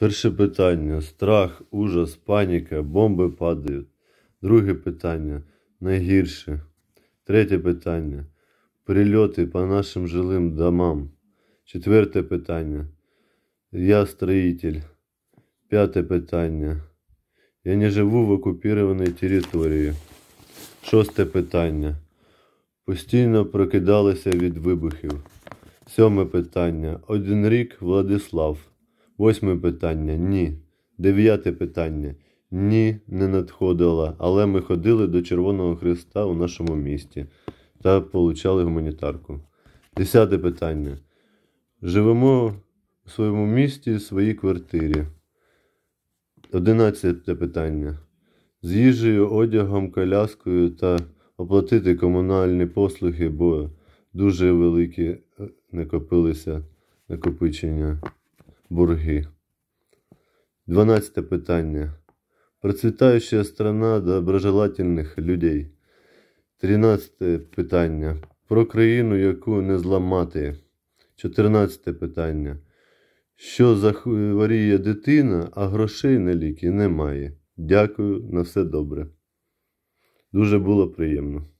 Перше питання страх, ужас, паніка, бомби падають. Друге питання найгірше. Третє питання прильоти по нашим жилим домам. Четверте питання. Я строїтель. П'яте питання. Я не живу в окупірованій території. Шосте питання. Постійно прокидалися від вибухів. Сьоме питання. Один рік Владислав. Восьме питання ні. Дев'яте питання. Ні, не надходила. Але ми ходили до Червоного Христа у нашому місті та получали гуманітарку. Десяте питання. Живемо у своєму місті, в своїй квартирі. Одинадцяте питання. З їжею, одягом, коляскою та оплатити комунальні послуги, бо дуже великі е, накопилися накопичення борги. 12 питання. Процвітаюча страна доброжелательних людей. 13 питання. Про країну, яку не зламати. 14 питання. Що захворіє дитина, а грошей на ліки немає. Дякую на все добре. Дуже було приємно.